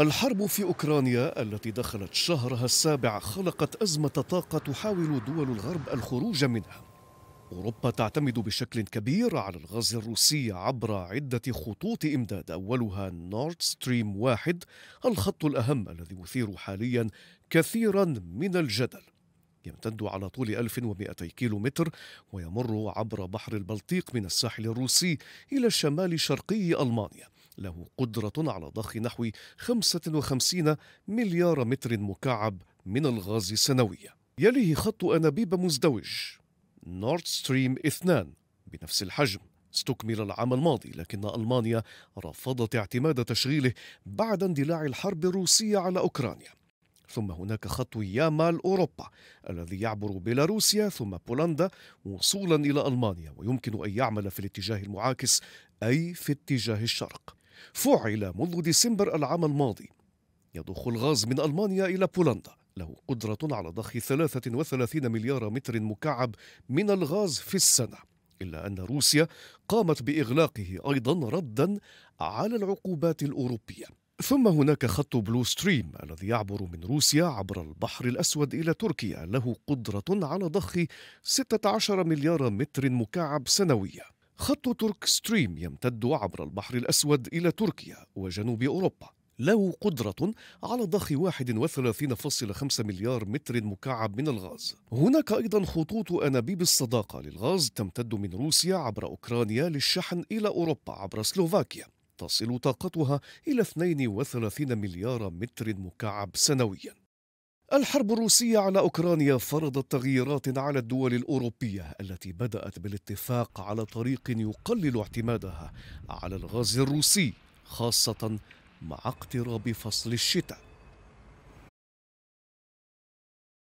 الحرب في أوكرانيا التي دخلت شهرها السابع خلقت أزمة طاقة تحاول دول الغرب الخروج منها أوروبا تعتمد بشكل كبير على الغاز الروسي عبر عدة خطوط إمداد أولها نورد ستريم واحد الخط الأهم الذي يثير حاليا كثيرا من الجدل يمتد على طول 1200 كيلومتر ويمر عبر بحر البلطيق من الساحل الروسي إلى شمال شرقي ألمانيا له قدرة على ضخ نحو 55 مليار متر مكعب من الغاز سنويا يليه خط أنابيب مزدوج نورد ستريم 2 بنفس الحجم استكمل العام الماضي لكن ألمانيا رفضت اعتماد تشغيله بعد اندلاع الحرب الروسية على أوكرانيا ثم هناك خط يامال أوروبا الذي يعبر بيلاروسيا ثم بولندا وصولا إلى ألمانيا ويمكن أن يعمل في الاتجاه المعاكس أي في اتجاه الشرق فعل منذ ديسمبر العام الماضي يضخ الغاز من ألمانيا إلى بولندا له قدرة على ضخ 33 مليار متر مكعب من الغاز في السنة إلا أن روسيا قامت بإغلاقه أيضا ردا على العقوبات الأوروبية ثم هناك خط بلو ستريم الذي يعبر من روسيا عبر البحر الأسود إلى تركيا له قدرة على ضخ 16 مليار متر مكعب سنوياً خط ترك ستريم يمتد عبر البحر الأسود إلى تركيا وجنوب أوروبا له قدرة على ضخ 31.5 مليار متر مكعب من الغاز هناك أيضا خطوط أنابيب الصداقة للغاز تمتد من روسيا عبر أوكرانيا للشحن إلى أوروبا عبر سلوفاكيا تصل طاقتها إلى 32 مليار متر مكعب سنوياً الحرب الروسية على أوكرانيا فرضت تغييرات على الدول الأوروبية التي بدأت بالاتفاق على طريق يقلل اعتمادها على الغاز الروسي خاصة مع اقتراب فصل الشتاء